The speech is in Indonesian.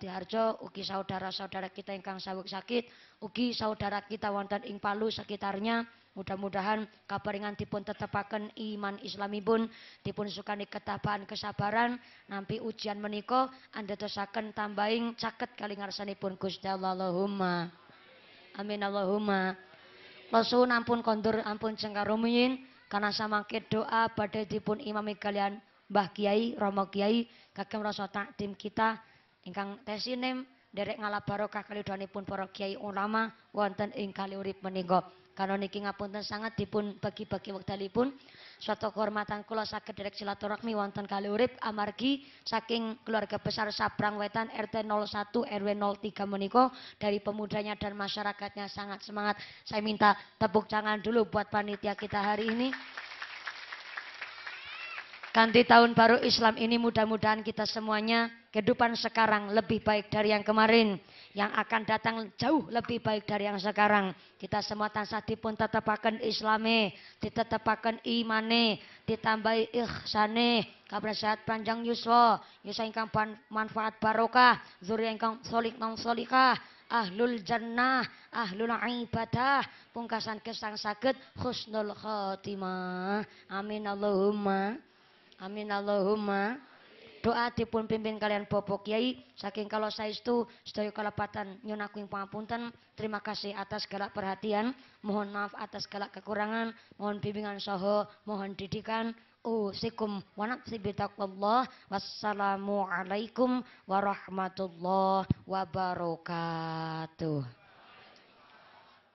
di Harjo, ugi saudara-saudara kita yang kang sawuk sakit, ugi saudara kita wonten ing Palu sekitarnya, mudah-mudahan kabaringan dipun tetepaken iman islami pun dipun sukani ketabahan kesabaran, nampi ujian meniko, anda tersaken tambahing caket kali ngarsanipun Gusti Allah Allahumma. Amin Allahumma. losu ampun kondur ampun cengkarumin karena karena ke doa pada dipun imami kalian Mbah Kiai, Romo Kiai, kakek rasa takdim kita ingkang tesinem derek ngalap barokah pun para kiai ulama wonten ing kali urip menigo Karena niki ngapunten sangat dipun bagi-bagi wekdalipun. Suatu kehormatan kula sakit derek silaturahmi wonten kali urip amargi saking keluarga besar Sabrang Wetan RT 01 RW 03 menigo dari pemudanya dan masyarakatnya sangat semangat. Saya minta tepuk tangan dulu buat panitia kita hari ini. Ganti tahun baru Islam ini mudah-mudahan kita semuanya kehidupan sekarang lebih baik dari yang kemarin. Yang akan datang jauh lebih baik dari yang sekarang. Kita semua tansah dipun tetapakan islame, ditetapakan imane, ditambahi ikhsane, kabar sehat panjang yuswa, yuswa ingkang manfaat barokah, zuri ingkang solik non solikah, ahlul jannah, ahlul ibadah, pungkasan kesang sakit, khusnul khotimah. Amin Allahumma. Amin Allahumma. Doa dipun pimpin kalian Bapak Kiai saking kalau saya itu sedaya kelepatan nyun aku pangapunten. Terima kasih atas segala perhatian, mohon maaf atas segala kekurangan, mohon bimbingan saha, mohon didikan. Usikum wa nafsi taqwallah. Wassalamualaikum warahmatullahi wabarakatuh.